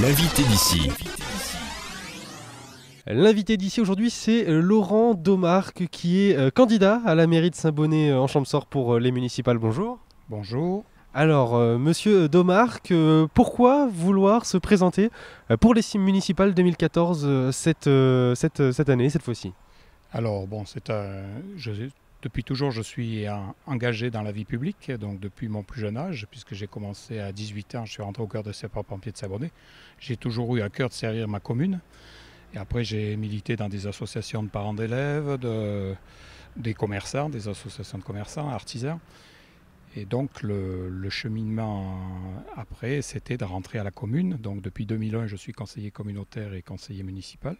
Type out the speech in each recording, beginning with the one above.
L'invité d'ici. L'invité d'ici aujourd'hui, c'est Laurent Domarque qui est euh, candidat à la mairie de Saint-Bonnet euh, en sort pour euh, les municipales. Bonjour. Bonjour. Alors, monsieur Domarque, pourquoi vouloir se présenter pour les municipales 2014 cette, cette, cette année, cette fois-ci Alors, bon, c'est un. Depuis toujours, je suis engagé dans la vie publique, donc depuis mon plus jeune âge, puisque j'ai commencé à 18 ans, je suis rentré au cœur de ces propres pompiers de Sabonnet. J'ai toujours eu à cœur de servir ma commune. Et après, j'ai milité dans des associations de parents d'élèves, des commerçants, des associations de commerçants, artisans. Et donc, le, le cheminement après, c'était de rentrer à la commune. Donc, depuis 2001, je suis conseiller communautaire et conseiller municipal,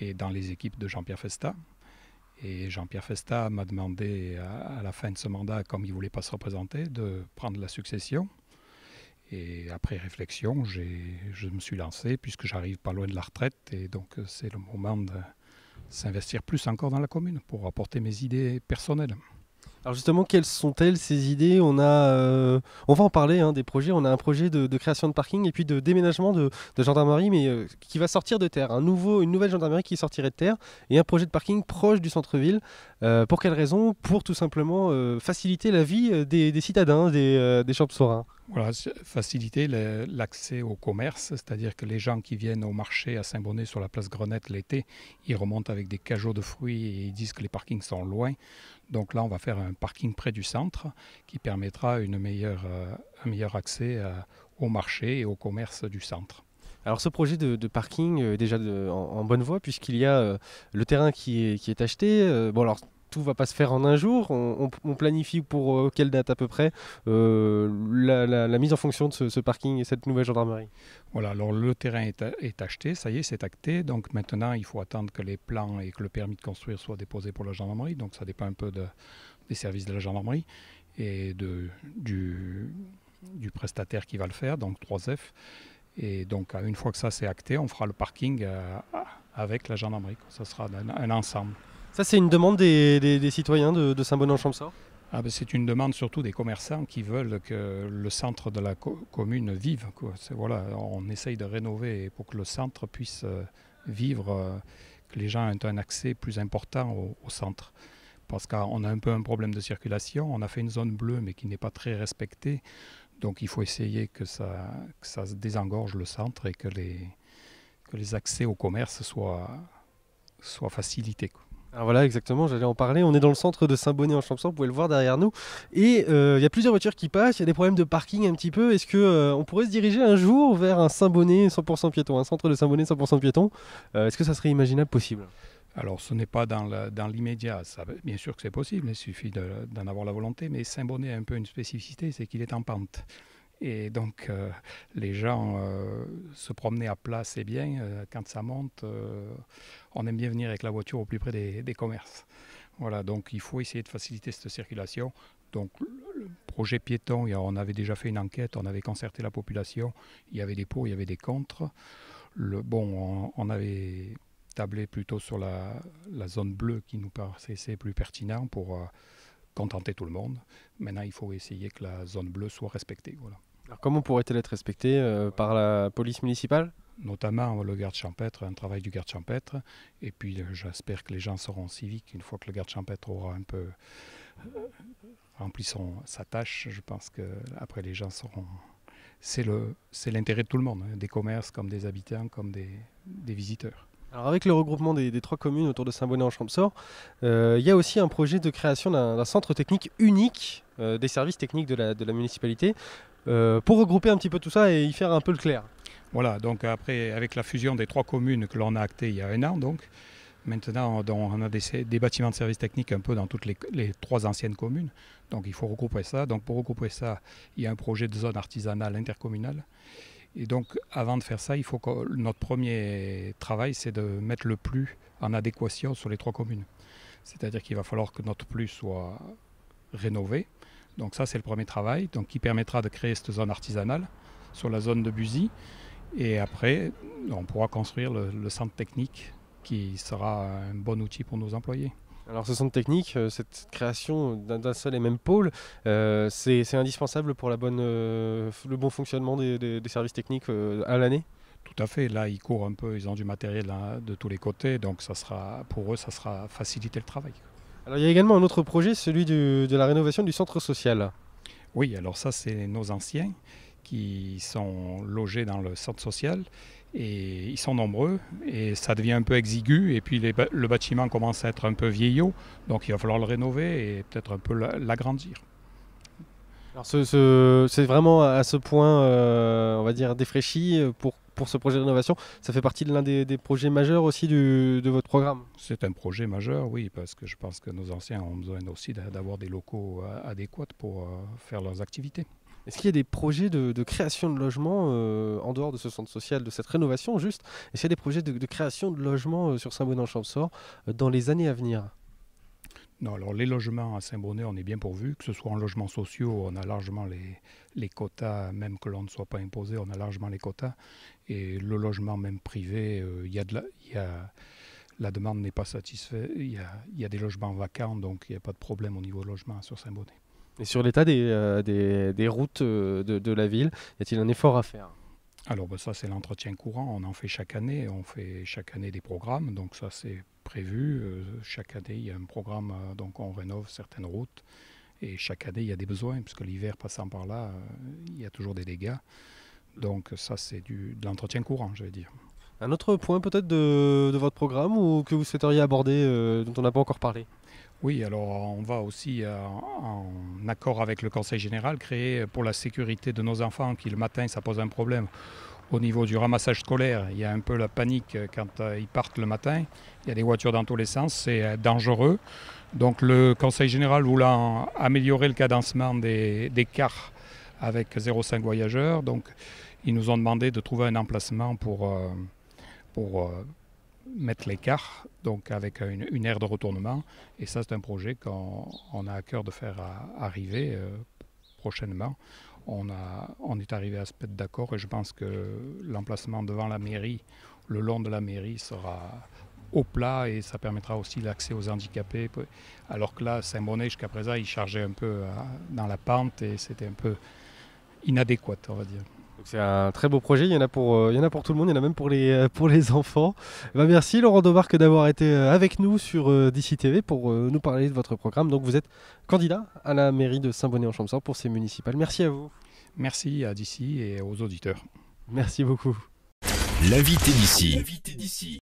et dans les équipes de Jean-Pierre Festa. Et Jean-Pierre Festa m'a demandé à, la fin de ce mandat, comme il ne voulait pas se représenter, de prendre la succession. Et après réflexion, je me suis lancé puisque j'arrive pas loin de la retraite et donc euh, c'est le moment de s'investir plus encore dans la commune pour apporter mes idées personnelles. Alors justement, quelles sont-elles ces idées On a, euh, on va en parler hein, des projets. On a un projet de, création de parking et puis de déménagement de, gendarmerie, mais euh, qui va sortir de terre. Un nouveau, une nouvelle gendarmerie qui sortirait de terre et un projet de parking proche du centre-ville. Euh, pour quelles raisons Pour tout simplement faciliter la vie des, citadins, des, Champs-Sorins. Voilà, faciliter l'accès au commerce, c'est-à-dire que les gens qui viennent au marché à Saint-Bonnet sur la place Grenette l'été, ils remontent avec des cajots de fruits et ils disent que les parkings sont loin. Donc là, on va faire un parking près du centre qui permettra une meilleure, euh, un meilleur accès euh, au marché et au commerce du centre. Alors ce projet de, parking euh, est déjà en, bonne voie puisqu'il y a le terrain qui est, qui est acheté. bon alors tout va pas se faire en un jour. On, planifie pour euh, quelle date à peu près euh, la, mise en fonction de ce, parking et cette nouvelle gendarmerie Voilà, alors le terrain est, acheté, ça y est, c'est acté. Donc maintenant, il faut attendre que les plans et que le permis de construire soient déposés pour la gendarmerie. Donc ça dépend un peu des services de la gendarmerie et du, prestataire qui va le faire, donc 3F. Et donc, euh, une fois que ça c'est acté, on fera le parking avec la gendarmerie. Ça sera un ensemble. Ça, c'est une demande des, citoyens de, Saint-Bonan-Champsaur ah ben, c'est une demande surtout des commerçants qui veulent que le centre de la commune vive. Voilà, on essaye de rénover pour que le centre puisse euh, vivre, euh, que les gens aient un accès plus important au, centre. Parce qu'on a un peu un problème de circulation. On a fait une zone bleue, mais qui n'est pas très respectée. Donc il faut essayer que ça, que désengorge le centre et que les, accès au commerce soient, facilités. Alors ah, voilà, exactement, j'allais en parler. On est dans le centre de Saint-Bonnet en Champsaur, vous pouvez le voir derrière nous. Et euh, il y a plusieurs voitures qui passent, il y a des problèmes de parking un petit peu. Est-ce que euh, on pourrait se diriger un jour vers un Saint-Bonnet 100% piéton, un centre de Saint-Bonnet 100% piéton euh, Est-ce que ça serait imaginable possible alors, ce n'est pas dans l'immédiat. Bien sûr que c'est possible, il suffit d'en avoir la volonté, mais Saint-Bonnet a un peu une spécificité, c'est qu'il est en pente. Et donc, euh, les gens euh, se promenaient à plat, c'est bien. Euh, quand ça monte, on aime bien venir avec la voiture au plus près des, commerces. Voilà, donc il faut essayer de faciliter cette circulation. Donc, le projet piéton, on avait déjà fait une enquête, on avait concerté la population. Il y avait des pour, il y avait des contre. Le, bon, on, avait tablé plutôt sur la, la, zone bleue qui nous paraissait plus pertinent pour contenter tout le monde. Maintenant, il faut essayer que la zone bleue soit respectée. Voilà comment pourrait-elle être respectée euh, par la police municipale notamment le garde champêtre, un travail du garde champêtre. Et puis euh, j'espère que les gens seront civiques une fois que le garde champêtre aura un peu euh, rempli sa tâche. Je pense que après les gens seront. C'est l'intérêt de tout le monde, hein, des commerces comme des habitants, comme des visiteurs. Alors avec le regroupement des, trois communes autour de Saint-Bonnet-en-Champsort, euh, il y a aussi un projet de création d'un centre technique unique euh, des services techniques de la, municipalité euh, pour regrouper un petit peu tout ça et y faire un peu le clair. Voilà, donc après, avec la fusion des trois communes que l'on a actée il y a un an, donc, maintenant on a des, bâtiments de services techniques un peu dans toutes les, les, trois anciennes communes. Donc il faut regrouper ça. Donc pour regrouper ça, il y a un projet de zone artisanale intercommunale et donc, avant de faire ça, il faut que notre premier travail, c'est de mettre le plus en adéquation sur les trois communes. C'est-à-dire qu'il va falloir que notre plus soit rénové. Donc ça, c'est le premier travail, donc qui permettra de créer cette zone artisanale sur la zone de Buzy. Et après, on pourra construire le centre technique qui sera un bon outil pour nos employés. Alors ce centre technique, euh, cette création d'un seul et même pôle, euh, c'est indispensable pour euh, le bon fonctionnement des, services techniques à l'année tout à fait. Là, ils courent un peu, ils ont du matériel hein, de tous les côtés, donc ça sera, pour eux, ça sera faciliter le travail. Alors, il y a également un autre projet, celui de la rénovation du centre social. Oui, alors ça, c'est nos anciens qui sont logés dans le centre social et ils sont nombreux et ça devient un peu exigu et puis le bâtiment commence à être un peu vieillot donc il va falloir le rénover et peut-être un peu l'agrandir. Alors c'est vraiment à ce point, euh, on va dire, défraîchi euh, pour, pour ce projet de rénovation. Ça fait partie de l'un des, projets majeurs aussi de votre programme C'est un projet majeur, oui, parce que je pense que nos anciens ont besoin aussi d'avoir des locaux euh, adéquats pour faire leurs activités. Est-ce qu'il y a des projets de, création de logements euh, en dehors de ce centre social, de cette rénovation juste Est-ce qu'il y a des projets de, création de logements euh, sur Saint-Bonnet-en-Champsort euh, dans les années à venir non, alors les logements à Saint-Bonnet, on est bien pourvu, que ce soit en logements sociaux, on a largement les, quotas, même que l'on ne soit pas imposé, on a largement les quotas. Et le logement même privé, il y la, demande n'est pas satisfaite, il y a, des logements vacants, donc il n'y a pas de problème au niveau logement sur Saint-Bonnet. Et sur l'état des, euh, routes euh, de, la ville, y a-t-il un effort à faire alors bah, ça c'est l'entretien courant, on en fait chaque année, on fait chaque année des programmes, donc ça c'est prévu. Euh, chaque année il y a un programme, donc on rénove certaines routes et chaque année il y a des besoins, puisque l'hiver passant par là, il y a toujours des dégâts. Donc ça c'est du, de l'entretien courant, je vais dire. Un autre point peut-être de, de votre programme ou que vous souhaiteriez aborder dont on n'a pas encore parlé oui, alors on va aussi, euh, en accord avec le Conseil général, créer pour la sécurité de nos enfants qui le matin, ça pose un problème. Au niveau du ramassage scolaire, il y a un peu la panique euh, quand euh, ils partent le matin. Il y a des voitures dans tous les sens, c'est dangereux. Donc le Conseil général voulant améliorer le cadencement des, cars avec 0,5 voyageurs, donc ils nous ont demandé de trouver un emplacement pour, pour mettre l'écart, donc avec une, aire de retournement. Et ça, c'est un projet qu'on a à cœur de faire euh, arriver euh, prochainement. On, a, on, est arrivé à se mettre d'accord et je pense que l'emplacement devant la mairie, le long de la mairie, sera au plat et ça permettra aussi l'accès aux handicapés. Alors que là, Saint-Bonnet, jusqu'à présent, il chargeait un peu euh, dans la pente et c'était un peu inadéquat, on va dire. C'est un très beau projet, euh, il y, en a pour, tout le monde, il y en a même pour les, euh, enfants. Ben, merci Laurent que d'avoir été euh, avec nous sur DCTV TV pour nous parler de votre programme. Donc vous êtes candidat à la mairie de Saint-Bonnet-en-Champsaur pour ces municipales. Merci à vous. Merci à DC et aux auditeurs. Merci beaucoup. L'invité d'ici.